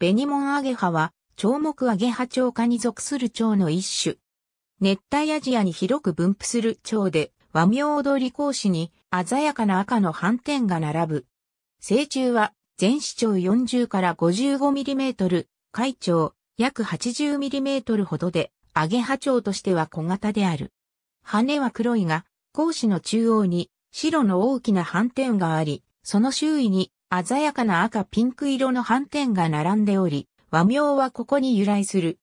ベニモンアゲハは、長目アゲハ蝶科に属する蝶の一種。熱帯アジアに広く分布する蝶で、和名踊り講師に鮮やかな赤の斑点が並ぶ。成虫は全視長40から55ミリメートル、海長約80ミリメートルほどで、アゲハ蝶としては小型である。羽は黒いが、講師の中央に白の大きな斑点があり、その周囲に鮮やかな赤ピンク色の斑点が並んでおり、和名はここに由来する。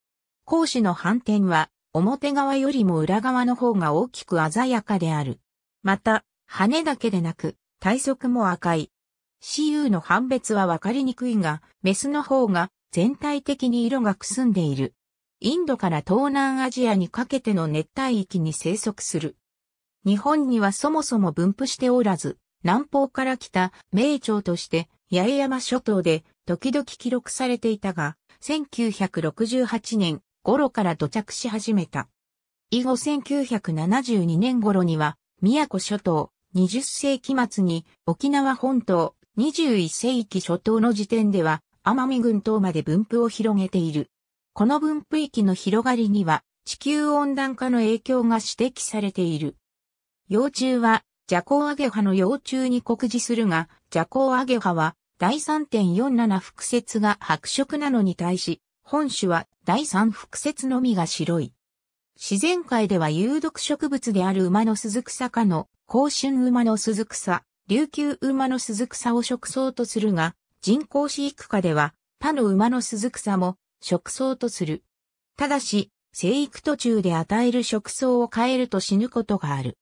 講師の斑点は、表側よりも裏側の方が大きく鮮やかである。また、羽だけでなく、体側も赤い。c 雄の判別はわかりにくいが、メスの方が全体的に色がくすんでいる。インドから東南アジアにかけての熱帯域に生息する。日本にはそもそも分布しておらず、南方から来た名町として八重山諸島で時々記録されていたが、1968年頃から土着し始めた。以後1972年頃には、宮古諸島、20世紀末に沖縄本島、21世紀諸島の時点では、奄美群島まで分布を広げている。この分布域の広がりには、地球温暖化の影響が指摘されている。幼虫はジャコウアゲハの幼虫に告示するが、ジャコウアゲハは第3.47複節が白色なのに対し、本種は第3複節のみが白い。自然界では有毒植物である馬の鈴草科の、甲春馬の鈴草、琉球馬の鈴草を食草とするが、人工飼育下では、他の馬の鈴草も食草とする。ただし、生育途中で与える食草を変えると死ぬことがある。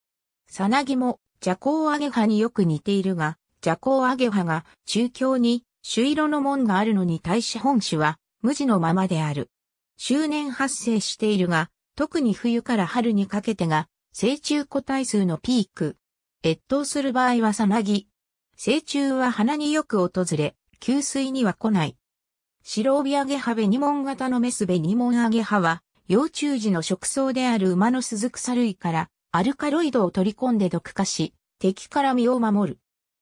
さなぎも邪行アゲハによく似ているが、邪行アゲハが中京に朱色の門があるのに対し本種は無地のままである。周年発生しているが、特に冬から春にかけてが、成虫個体数のピーク。越冬する場合はさなぎ。成虫は花によく訪れ、給水には来ない。白帯アゲハベニモン型のメスベニモンアゲハは、幼虫時の食草である馬の鈴草類からアルカロイドを取り込んで毒化し、敵から身を守る。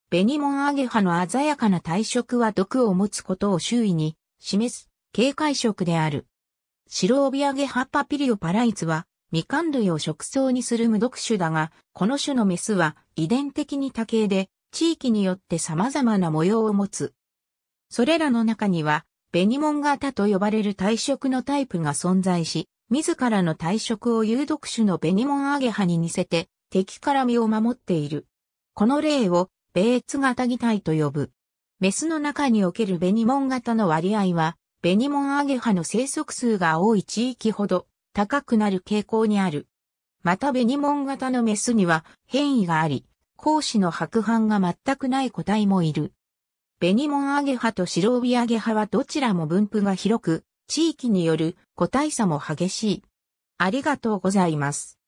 ベニモンアゲハの鮮やかな体色は毒を持つことを周囲に示す警戒色である。白帯アゲハパピリオパライツは、みかん類を食草にする無毒種だが、この種のメスは遺伝的に多形で、地域によって様々な模様を持つ。それらの中には、ベニモン型と呼ばれる体色のタイプが存在し、自らの体色を有毒種のベニモンアゲハに似せて、敵から身を守っている。この例を、ベーツ型擬態と呼ぶ。メスの中におけるベニモン型の割合は、ベニモンアゲハの生息数が多い地域ほど高くなる傾向にある。またベニモン型のメスには変異があり、講師の白斑が全くない個体もいる。ベニモンアゲハと白帯アゲハはどちらも分布が広く、地域による個体差も激しい。ありがとうございます。